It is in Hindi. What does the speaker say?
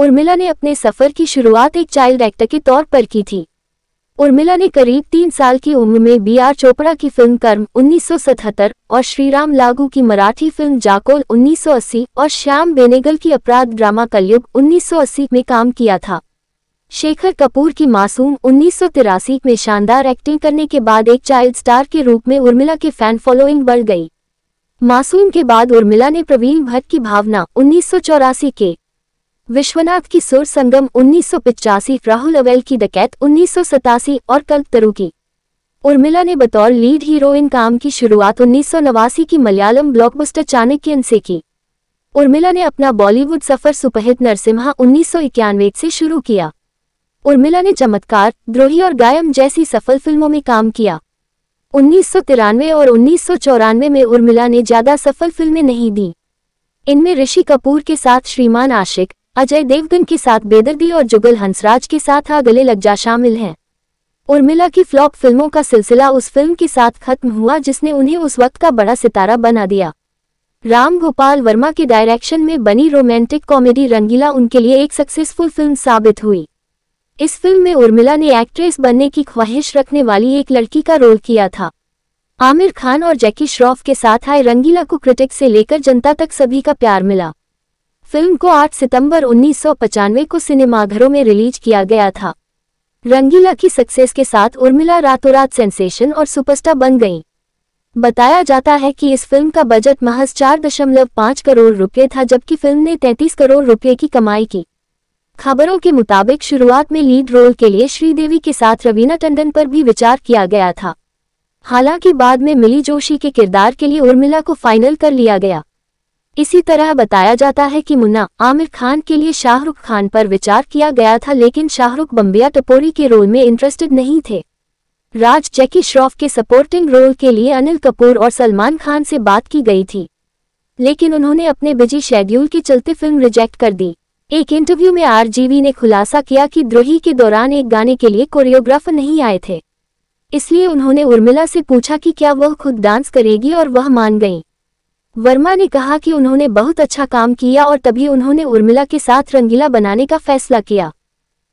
उर्मिला ने अपने सफर की शुरुआत एक चाइल्ड एक्टर के तौर पर की थी उर्मिला ने करीब तीन साल की उम्र में बी आर चोपड़ा की फिल्म कर्म 1977 और श्रीराम लागू की मराठी फिल्म जाकोल 1980 और श्याम बेनेगल की अपराध ड्रामा कलयुग 1980 में काम किया था शेखर कपूर की मासूम उन्नीस में शानदार एक्टिंग करने के बाद एक चाइल्ड स्टार के रूप में उर्मिला के फैन फॉलोइंग बढ़ गई मासूम के बाद उर्मिला ने प्रवीण भट्ट की भावना उन्नीस के विश्वनाथ की सुर संगम उन्नीस राहुल अवेल की डकैत उन्नीस और कल्प तरु की उर्मिला ने बतौर लीड हीरोइन काम की शुरुआत उन्नीस की मलयालम ब्लॉकबस्टर चाणक्यन से की उर्मिला ने अपना बॉलीवुड सफर सुपहित नरसिम्हा उन्नीस से शुरू किया उर्मिला ने चमत्कार द्रोही और गायम जैसी सफल फिल्मों में काम किया उन्नीस और उन्नीस में उर्मिला ने ज्यादा सफल फिल्में नहीं दी इनमें ऋषि कपूर के साथ श्रीमान आशिक अजय देवगन के साथ बेदर्दी और जुगल हंसराज के साथ आ गले लग जा शामिल हैं उर्मिला की फ्लॉप फिल्मों का सिलसिला उस फिल्म के साथ खत्म हुआ जिसने उन्हें उस वक्त का बड़ा सितारा बना दिया राम गोपाल वर्मा के डायरेक्शन में बनी रोमांटिक कॉमेडी रंगीला उनके लिए एक सक्सेसफुल फिल्म साबित हुई इस फिल्म में उर्मिला ने एक्ट्रेस बनने की ख्वाहिश रखने वाली एक लड़की का रोल किया था आमिर खान और जैकी श्रॉफ के साथ आए रंगीला को क्रिटिक से लेकर जनता तक सभी का प्यार मिला फिल्म को 8 सितंबर उन्नीस को सिनेमाघरों में रिलीज किया गया था रंगीला की सक्सेस के साथ उर्मिला रातों रात सेंसेशन और सुपरस्टार बन गईं। बताया जाता है कि इस फिल्म का बजट महज 4.5 करोड़ रुपए था जबकि फिल्म ने 33 करोड़ रुपए की कमाई की खबरों के मुताबिक शुरुआत में लीड रोल के लिए श्रीदेवी के साथ रवीना टंडन पर भी विचार किया गया था हालांकि बाद में मिली जोशी के किरदार के लिए उर्मिला को फाइनल कर लिया गया इसी तरह बताया जाता है कि मुन्ना आमिर खान के लिए शाहरुख खान पर विचार किया गया था लेकिन शाहरुख बम्बिया टपोरी के रोल में इंटरेस्टेड नहीं थे राज जैकी श्रॉफ के सपोर्टिंग रोल के लिए अनिल कपूर और सलमान खान से बात की गई थी लेकिन उन्होंने अपने बिजी शेड्यूल के चलते फिल्म रिजेक्ट कर दी एक इंटरव्यू में आरजीवी ने खुलासा किया कि द्रोही के दौरान एक गाने के लिए कोरियोग्राफर नहीं आए थे इसलिए उन्होंने उर्मिला से पूछा कि क्या वह खुद डांस करेगी और वह मान गई वर्मा ने कहा कि उन्होंने बहुत अच्छा काम किया और तभी उन्होंने उर्मिला के साथ रंगीला बनाने का फैसला किया